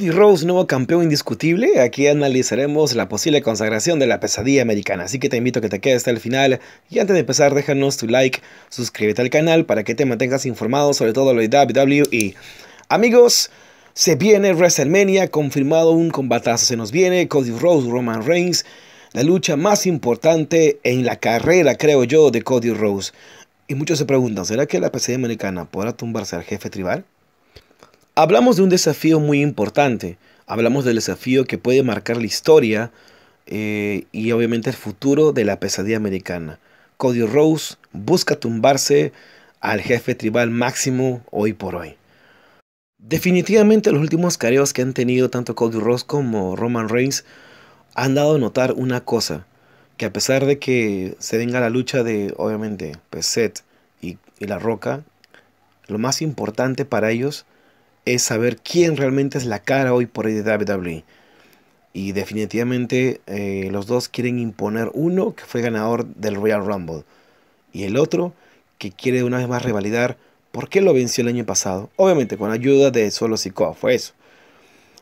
Cody Rose nuevo campeón indiscutible, aquí analizaremos la posible consagración de la pesadilla americana, así que te invito a que te quedes hasta el final y antes de empezar déjanos tu like, suscríbete al canal para que te mantengas informado sobre todo lo de WWE. Amigos, se viene WrestleMania, confirmado un combatazo se nos viene, Cody Rose, Roman Reigns, la lucha más importante en la carrera creo yo de Cody Rose Y muchos se preguntan, ¿será que la pesadilla americana podrá tumbarse al jefe tribal? Hablamos de un desafío muy importante, hablamos del desafío que puede marcar la historia eh, y obviamente el futuro de la pesadilla americana. Cody Rose busca tumbarse al jefe tribal máximo hoy por hoy. Definitivamente los últimos careos que han tenido tanto Cody Rose como Roman Reigns han dado a notar una cosa, que a pesar de que se venga la lucha de obviamente pues, Seth y La Roca, lo más importante para ellos es saber quién realmente es la cara hoy por WWE. E. Y definitivamente eh, los dos quieren imponer uno que fue ganador del Royal Rumble y el otro que quiere una vez más revalidar por qué lo venció el año pasado. Obviamente con ayuda de Solo Sikoa, fue eso.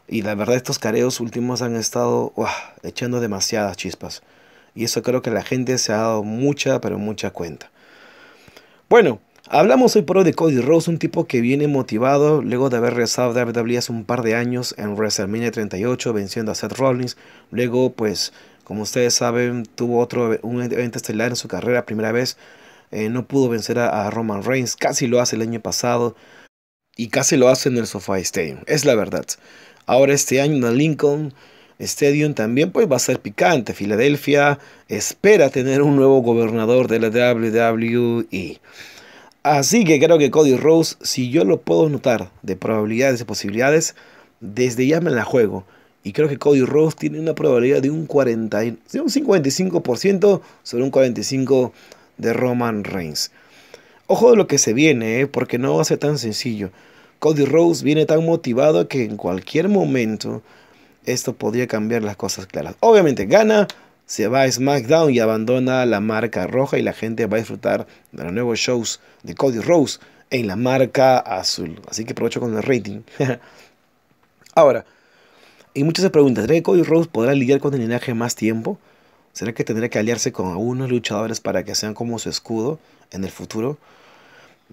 Y la verdad estos careos últimos han estado echando demasiadas chispas. Y eso creo que la gente se ha dado mucha, pero mucha cuenta. Bueno, Hablamos hoy por hoy de Cody Rose, un tipo que viene motivado luego de haber rezado a WWE hace un par de años en WrestleMania 38, venciendo a Seth Rollins. Luego, pues, como ustedes saben, tuvo otro e-, un evento estelar en su carrera, primera vez. Eh, no pudo vencer a, Roman Reigns, casi lo hace el año pasado. Y casi lo hace en el SoFi Stadium, es la verdad. Ahora este año en el Lincoln Stadium también pues, va a ser picante. Filadelfia espera tener un nuevo gobernador de la WWE. Así que creo que Cody Rose, si yo lo puedo notar de probabilidades y posibilidades, desde ya me la juego. Y creo que Cody Rose tiene una probabilidad de un, 40, de un 55% sobre un 45% de Roman Reigns. Ojo de lo que se viene, ¿eh? porque no va a ser tan sencillo. Cody Rose viene tan motivado que en cualquier momento esto podría cambiar las cosas claras. Obviamente gana, se va a SmackDown y abandona la marca roja y la gente va a disfrutar de los nuevos shows de Cody Rose en la marca azul. Así que aprovecho con el rating. Ahora, y muchos se preguntan, ¿será que Cody Rose podrá lidiar con el linaje más tiempo? ¿Será que tendrá que aliarse con algunos luchadores para que sean como su escudo en el futuro?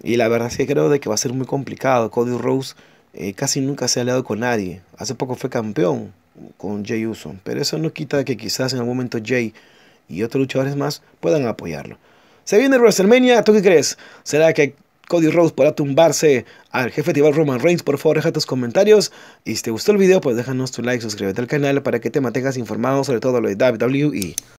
Y la verdad es que creo de que va a ser muy complicado. Cody Rose eh, casi nunca se ha aliado con nadie. Hace poco fue campeón con Jay Uso. Pero eso no quita que quizás en algún momento Jay y otros luchadores más puedan apoyarlo. Se viene WrestleMania, ¿tú qué crees? ¿Será que Cody Rhodes podrá tumbarse al jefe tribal Roman Reigns? Por favor, deja tus comentarios. Y si te gustó el video, pues déjanos tu like, suscríbete al canal para que te mantengas informado sobre todo lo de WWE.